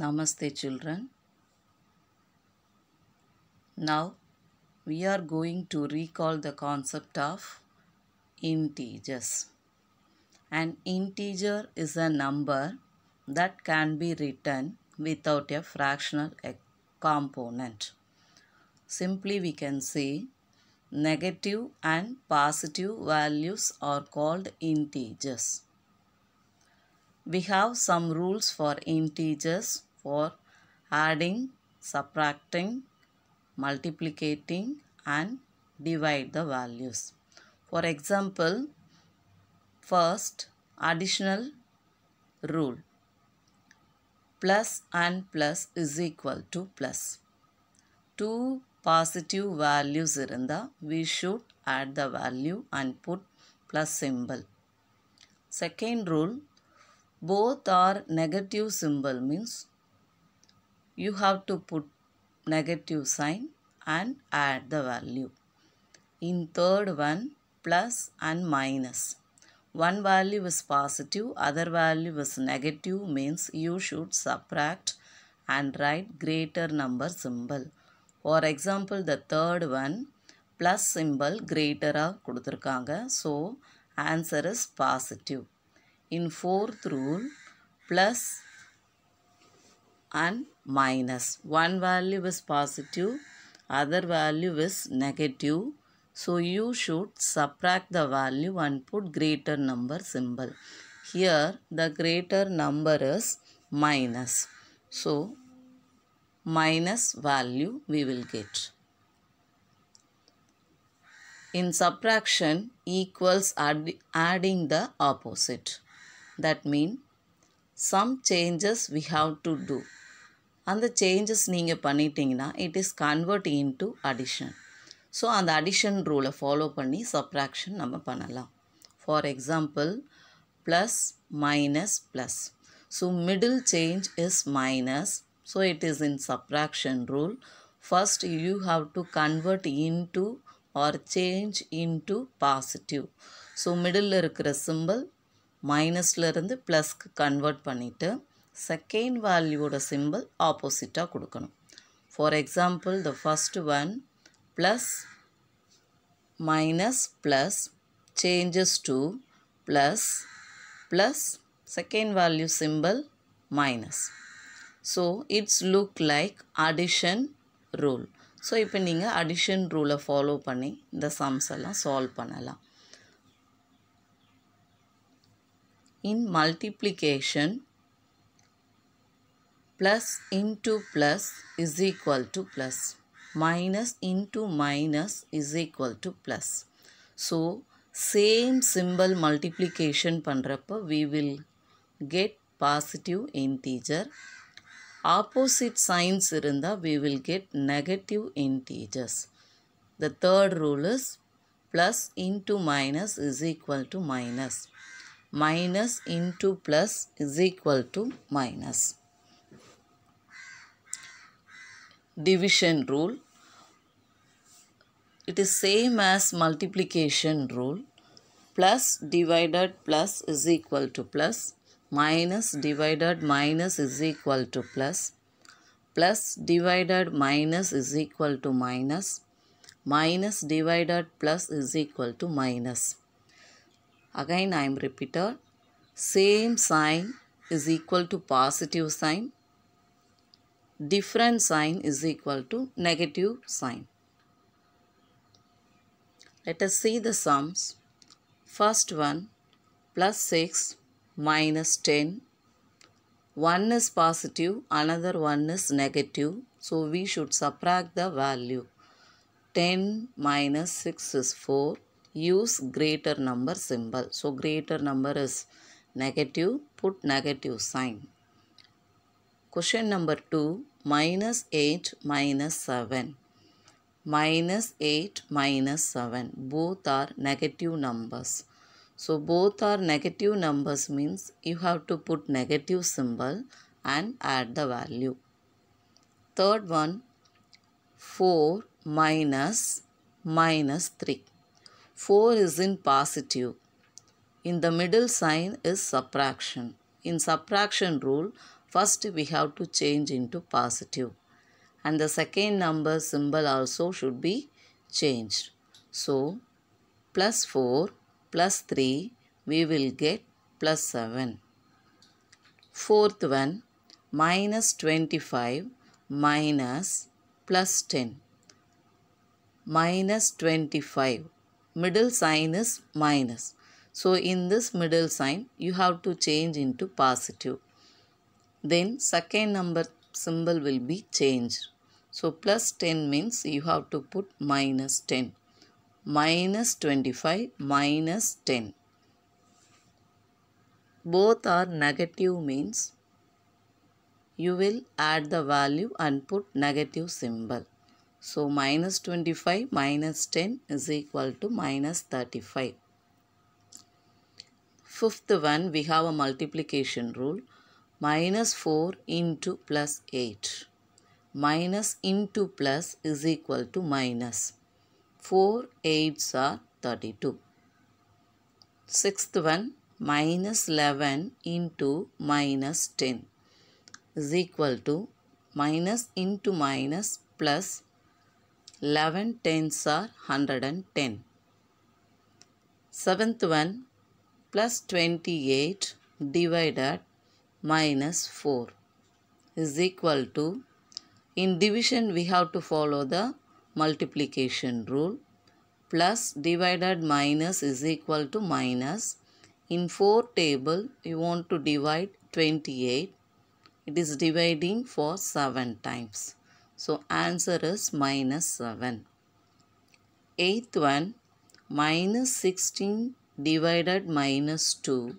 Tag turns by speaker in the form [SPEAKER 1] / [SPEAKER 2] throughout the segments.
[SPEAKER 1] Namaste children. Now we are going to recall the concept of integers. An integer is a number that can be written without a fractional component. Simply we can say negative and positive values are called integers. We have some rules for integers for adding, subtracting, multiplicating and divide the values. For example, first additional rule plus and plus is equal to plus. Two positive values the. we should add the value and put plus symbol. Second rule both are negative symbol means you have to put negative sign and add the value. In third one plus and minus. One value is positive other value is negative means you should subtract and write greater number symbol. For example the third one plus symbol greater கொடுத்துருக்காங்க. So answer is positive in fourth rule plus and minus one value is positive other value is negative so you should subtract the value and put greater number symbol here the greater number is minus so minus value we will get in subtraction equals add, adding the opposite. That mean some changes we have to do அந்த changes நீங்கள் பண்ணிட்டீங்கன்னா it is convert in to addition so அந்த addition ரூலை follow பண்ணி subtraction நம்ம பண்ணலாம் for example plus minus plus so middle change is minus so it is in subtraction rule first you have to convert to or change to positive so middle இருக்கிற symbol மைனஸ்லேருந்து ப்ளஸ்க்கு கன்வெர்ட் பண்ணிவிட்டு second வேல்யூவோட symbol ஆப்போசிட்டாக கொடுக்கணும் for example the first one plus minus plus changes to plus plus second value symbol minus so it's look like addition rule so இப்போ நீங்கள் அடிஷன் ரூலை ஃபாலோ பண்ணி இந்த சம்ஸ் எல்லாம் சால்வ் பண்ணலாம் in multiplication plus into plus is equal to plus minus into minus is equal to plus. So, same symbol multiplication pandrappa we will get positive integer. Opposite signs இருந்தா we will get negative integers. The third rule is plus into minus is equal to minus minus into plus is equal to minus. Division rule. It is same as multiplication rule. Plus divided plus is equal to plus. Minus divided minus is equal to plus. Plus divided minus is equal to minus. Minus divided plus is equal to minus Again I am repeated. Same sign is equal to positive sign. Different sign is equal to negative sign. Let us see the sums. First one plus 6 minus 10. One is positive, another one is negative. So we should subtract the value. 10 minus 6 is 4 use greater number symbol. So greater number is negative, put negative sign. Question number 2, minus 8 minus 7. Minus 8 minus 7, both are negative numbers. So both are negative numbers means you have to put negative symbol and add the value. Third one, 4 minus minus 3. 4 is in positive. In the middle sign is subtraction. In subtraction rule, first we have to change into positive. And the second number symbol also should be changed. So, plus 4 plus 3, we will get plus 7. Fourth one, minus 25 minus plus 10. Minus 25 middle sign is minus. So in this middle sign, you have to change into positive. Then second number symbol will be changed. So plus 10 means you have to put minus 10. Minus 25, minus 10. Both are negative means you will add the value and put negative symbol. So minus 25 minus 10 is equal to minus 35. Fifth one, we have a multiplication rule. Minus 4 into plus 8. Minus into plus is equal to minus. 4 eights are 32. Sixth one, minus 11 into minus 10 is equal to minus into minus plus 11 tens are 110. Seventh one plus 28 divided minus 4 is equal to in division we have to follow the multiplication rule plus divided minus is equal to minus in 4 table you want to divide 28 it is dividing for 7 times so answer is minus 7. Eighth one, minus 16 divided minus 2.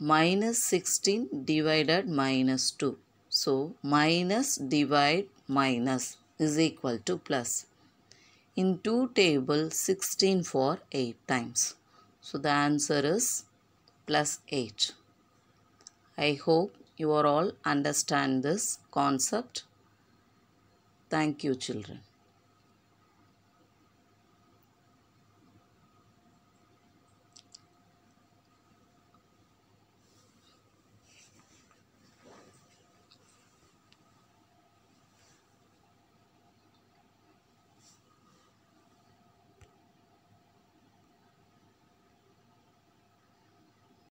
[SPEAKER 1] Minus 16 divided minus 2. So minus divide minus is equal to plus. In two table 16 for 8 times. So the answer is plus 8. I hope you are all understand this concept. Thank you children.